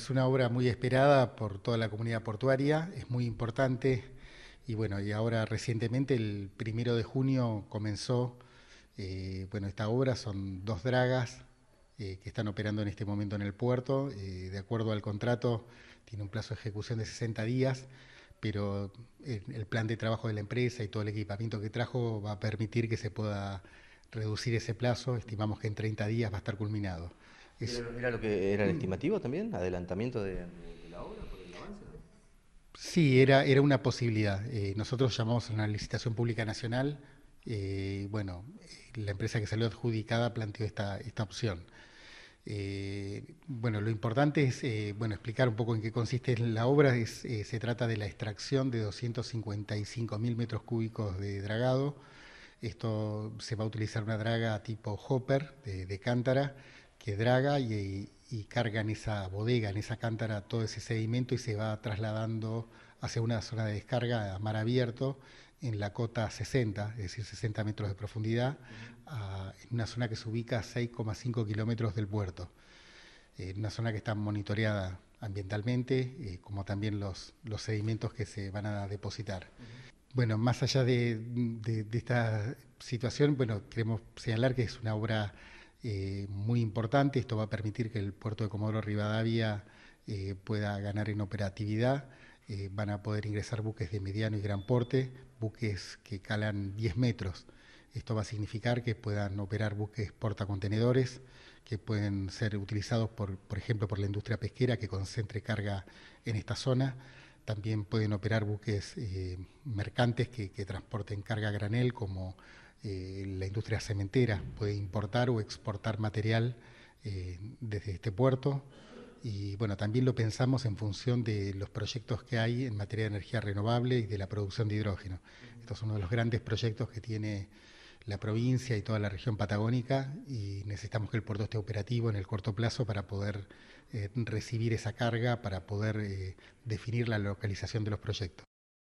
Es una obra muy esperada por toda la comunidad portuaria, es muy importante y bueno, y ahora recientemente, el primero de junio, comenzó eh, bueno, esta obra, son dos dragas eh, que están operando en este momento en el puerto, eh, de acuerdo al contrato, tiene un plazo de ejecución de 60 días, pero el, el plan de trabajo de la empresa y todo el equipamiento que trajo va a permitir que se pueda reducir ese plazo, estimamos que en 30 días va a estar culminado. ¿Era, lo que era el estimativo también? ¿Adelantamiento de, la obra por el avance? Sí, era, era una posibilidad. Eh, nosotros llamamos a una licitación pública nacional. Eh, bueno, eh, la empresa que salió adjudicada planteó esta, esta opción. bueno, lo importante es bueno, explicar un poco en qué consiste la obra. Es, se trata de la extracción de 255.000 metros cúbicos de dragado. Esto se va a utilizar una draga tipo hopper de cántara que draga y, carga en esa bodega, en esa cántara, todo ese sedimento y se va trasladando hacia una zona de descarga a mar abierto en la cota 60, es decir, 60 metros de profundidad, en una zona que se ubica a 6,5 kilómetros del puerto. en eh, una zona que está monitoreada ambientalmente, eh, como también los, sedimentos que se van a depositar. Bueno, más allá de, esta situación, bueno, queremos señalar que es una obra eh, muy importante. Esto va a permitir que el puerto de Comodoro Rivadavia eh, pueda ganar en operatividad. Eh, van a poder ingresar buques de mediano y gran porte, buques que calan 10 metros. Esto va a significar que puedan operar buques portacontenedores que pueden ser utilizados, por, por ejemplo, por la industria pesquera que concentre carga en esta zona. También pueden operar buques mercantes que, que transporten carga a granel, como eh, la industria cementera puede importar o exportar material eh, desde este puerto. Y bueno, también lo pensamos en función de los proyectos que hay en materia de energía renovable y de la producción de hidrógeno. Esto es uno de los grandes proyectos que tiene la provincia y toda la región patagónica y necesitamos que el puerto esté operativo en el corto plazo para poder eh, recibir esa carga, para poder definir la localización de los proyectos.